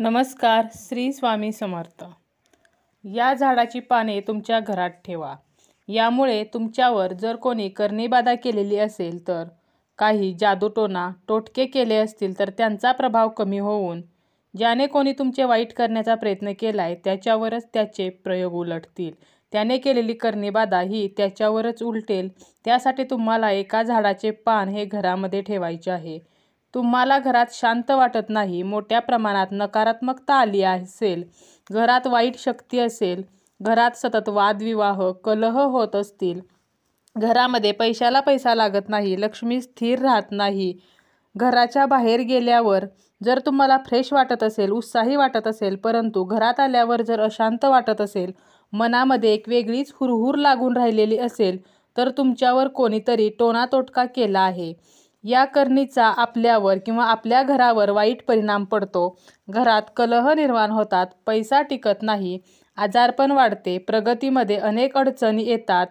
नमस्कार श्री स्वामी समर्थ या झाडाची पाने तुमच्या घरात ठेवा यामुळे तुमच्यावर जर कोणी करणीबाधा केलेली असेल तर काही जादूटोना टोटके केले असतील तर त्यांचा प्रभाव कमी होऊन ज्याने कोणी तुमचे वाईट करण्याचा प्रयत्न केला आहे त्याच्यावरच त्याचे प्रयोग उलटतील त्याने केलेली करणीबाधा ही त्याच्यावरच उलटेल त्यासाठी तुम्हाला एका झाडाचे पान हे घरामध्ये ठेवायचे आहे तुम्हाला घरात शांत वाटत नाही मोठ्या प्रमाणात नकारात्मकता आली असेल घरात वाईट शक्ती असेल घरात सतत वादविवाह कलह होत असतील घरामध्ये पैशाला पैसा लागत नाही लक्ष्मी स्थिर राहत नाही घराच्या बाहेर गेल्यावर जर तुम्हाला फ्रेश वाटत असेल उत्साही वाटत असेल परंतु घरात आल्यावर जर अशांत वाटत असेल मनामध्ये एक वेगळीच हुरहुर लागून राहिलेली असेल तर तुमच्यावर कोणीतरी तोटका केला आहे या करणीचा आपल्यावर किंवा आपल्या घरावर वाईट परिणाम पडतो घरात कलह निर्माण होतात पैसा टिकत नाही आजारपण वाढते प्रगतीमध्ये अनेक अडचणी येतात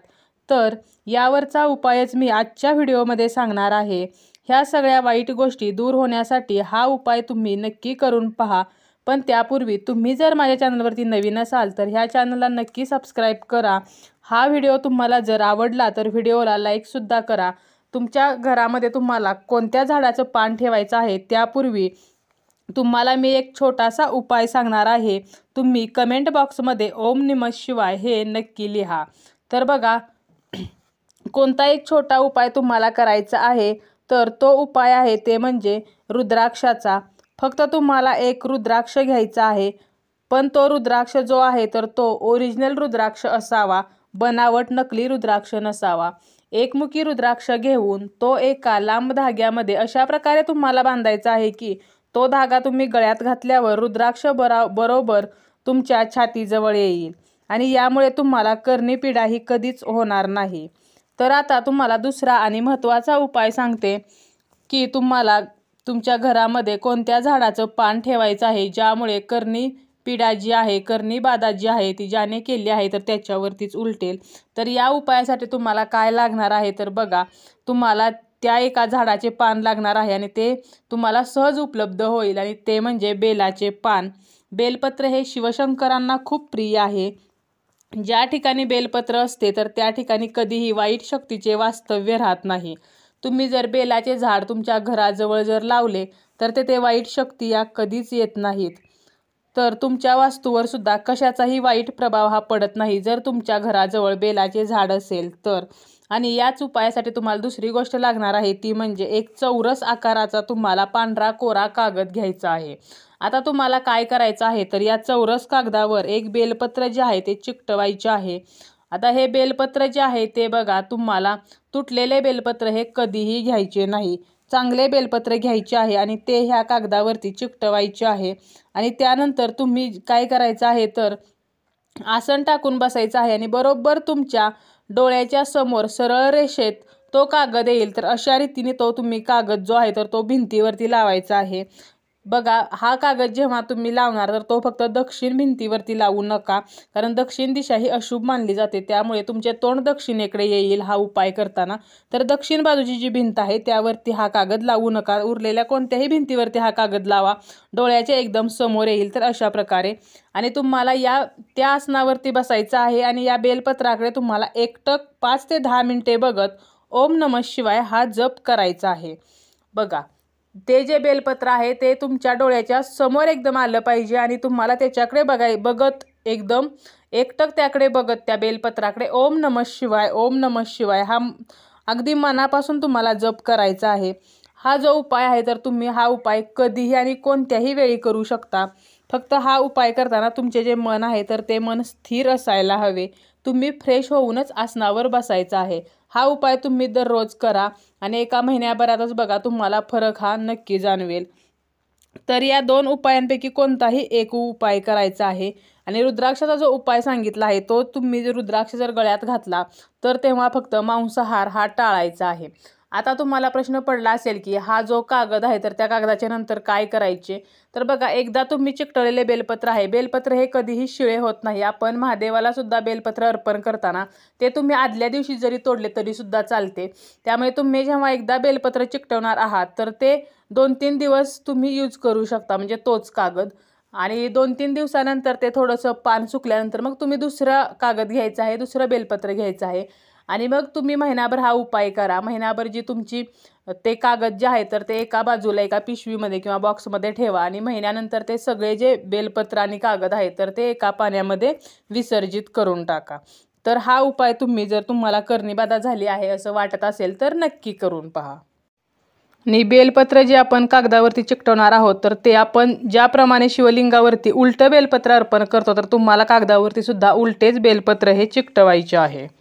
तर यावरचा उपायच मी आजच्या व्हिडिओमध्ये सांगणार आहे ह्या सगळ्या वाईट गोष्टी दूर होण्यासाठी हा उपाय तुम्ही नक्की करून पहा पण त्यापूर्वी तुम्ही जर माझ्या चॅनलवरती नवीन असाल तर ह्या चॅनलला नक्की सबस्क्राईब करा हा व्हिडिओ तुम्हाला जर आवडला तर व्हिडिओला लाईकसुद्धा करा तुमच्या घरामध्ये तुम्हाला कोणत्या झाडाचं पान ठेवायचं आहे त्यापूर्वी तुम्हाला मी एक छोटासा उपाय सांगणार आहे तुम्ही कमेंट बॉक्समध्ये ओम निम शिवाय हे नक्की लिहा तर बघा कोणता एक छोटा उपाय तुम्हाला करायचा आहे तर तो उपाय आहे ते म्हणजे रुद्राक्षाचा फक्त तुम्हाला एक रुद्राक्ष घ्यायचा आहे पण तो रुद्राक्ष जो आहे तर तो ओरिजिनल रुद्राक्ष असावा बनावट नकली रुद्राक्ष नसावा एकमुखी रुद्राक्ष घेऊन तो एका लांब धाग्यामध्ये अशा प्रकारे तुम्हाला बांधायचा आहे की तो धागा तुम्ही गळ्यात घातल्यावर रुद्राक्ष बरा बरोबर तुमच्या छातीजवळ येईल आणि यामुळे तुम्हाला कर्णी ही कधीच होणार नाही तर आता तुम्हाला दुसरा आणि महत्त्वाचा उपाय सांगते की तुम्हाला तुमच्या घरामध्ये कोणत्या झाडाचं पान ठेवायचं आहे ज्यामुळे करणी पीडा जी आहे करणी बाधा जी आहे ती ज्याने केली आहे तर त्याच्यावरतीच उलटेल तर या उपायासाठी तुम्हाला काय लागणार आहे तर बघा तुम्हाला त्या एका झाडाचे पान लागणार आहे आणि ते तुम्हाला सहज उपलब्ध होईल आणि ते म्हणजे बेलाचे पान बेलपत्र हे शिवशंकरांना खूप प्रिय आहे ज्या ठिकाणी बेलपत्र असते तर त्या ठिकाणी कधीही वाईट शक्तीचे वास्तव्य राहत नाही तुम्ही जर बेलाचे झाड तुमच्या घराजवळ जर लावले तर ते, ते वाईट शक्ती या कधीच येत नाहीत तर तुमच्या वास्तूवर सुद्धा कशाचाही वाईट प्रभाव हा पडत नाही जर तुमच्या घराजवळ बेलाचे झाड असेल तर आणि याच उपायासाठी तुम्हाला दुसरी गोष्ट लागणार आहे ती म्हणजे एक चौरस आकाराचा तुम्हाला पांढरा कोरा कागद घ्यायचा आहे आता तुम्हाला काय करायचं आहे तर या चौरस कागदावर एक बेलपत्र जे आहे ते चिकटवायचे आहे आता हे बेलपत्र जे आहे ते बघा तुम्हाला तुटलेले बेलपत्र हे कधीही घ्यायचे नाही चांगले बेलपत्र घ्यायचे आहे आणि ते ह्या कागदावरती चिकटवायचे आहे आणि त्यानंतर तुम्ही काय करायचं आहे तर आसन टाकून बसायचं आहे आणि बरोबर तुमच्या डोळ्याच्या समोर सरळ रेषेत तो कागद येईल तर अशा रीतीने तो तुम्ही कागद जो आहे तर तो भिंतीवरती लावायचा आहे बघा हा कागद जेव्हा तुम्ही लावणार तर तो फक्त दक्षिण भिंतीवरती लावू नका कारण दक्षिण दिशा ही अशुभ मानली जाते त्यामुळे तुमचे तोंड दक्षिणेकडे येईल हा उपाय करताना तर दक्षिण बाजूची जी भिंत आहे त्यावरती हा कागद लावू नका उरलेल्या कोणत्याही भिंतीवरती हा कागद लावा डोळ्याच्या एकदम समोर येईल तर अशा प्रकारे आणि तुम्हाला या त्या आसनावरती बसायचं आहे आणि या बेलपत्राकडे तुम्हाला एकटक पाच ते दहा मिनटे बघत ओम नमः शिवाय हा जप करायचा आहे बघा ते जे बेलपत्र आहे ते तुमच्या डोळ्याच्या समोर एकदम आलं पाहिजे आणि तुम्हाला त्याच्याकडे बघाय बघत एकदम एकटक त्याकडे बघत त्या बेलपत्राकडे ओम नमः शिवाय ओम नमः शिवाय हा अगदी मनापासून तुम्हाला जप करायचा आहे हा जो उपाय आहे तर तुम्ही हा उपाय कधीही आणि कोणत्याही वेळी करू शकता फक्त हा उपाय करताना तुमचे जे मन आहे तर ते मन स्थिर असायला हवे तुम्ही फ्रेश होऊनच आसनावर बसायचं आहे हा उपाय तुम्ही दररोज करा आणि एका महिन्याभरातच बघा तुम्हाला फरक हा नक्की जाणवेल तर या दोन उपायांपैकी कोणताही एक उपाय करायचा आहे आणि रुद्राक्षाचा जो उपाय सांगितला आहे तो तुम्ही जर रुद्राक्ष जर गळ्यात घातला तर तेव्हा फक्त मांसाहार हा टाळायचा आहे आता तुम्हाला प्रश्न पडला असेल की हा जो कागद आहे तर त्या कागदाच्या नंतर काय करायचे तर बघा एकदा तुम्ही चिकटळलेले बेलपत्र आहे बेलपत्र हे कधीही शिळे होत नाही आपण महादेवाला सुद्धा बेलपत्र अर्पण करताना ते तुम्ही आदल्या दिवशी जरी तोडले तरी सुद्धा चालते त्यामुळे तुम्ही जेव्हा एकदा बेलपत्र चिकटवणार आहात तर ते दोन तीन दिवस तुम्ही यूज करू शकता म्हणजे तोच कागद आणि दोन तीन दिवसानंतर ते थोडंसं पान सुकल्यानंतर मग तुम्ही दुसरा कागद घ्यायचा आहे दुसरं बेलपत्र घ्यायचं आहे आणि मग तुम्ही महिनाभर हा उपाय करा महिनाभर जी तुमची ते कागद जे आहे तर ते एका बाजूला एका पिशवीमध्ये किंवा बॉक्समध्ये ठेवा आणि महिन्यानंतर ते सगळे जे बेलपत्र आणि कागद आहे तर ते एका पाण्यामध्ये विसर्जित करून टाका तर हा उपाय तुम्ही जर तुम्हाला करणीबाधा झाली आहे असं वाटत असेल तर नक्की करून पहा आणि बेलपत्र जे आपण कागदावरती चिकटवणार आहोत तर ते आपण ज्याप्रमाणे शिवलिंगावरती उलटं बेलपत्र अर्पण करतो तर तुम्हाला कागदावरती सुद्धा उलटेच बेलपत्र हे चिकटवायचे आहे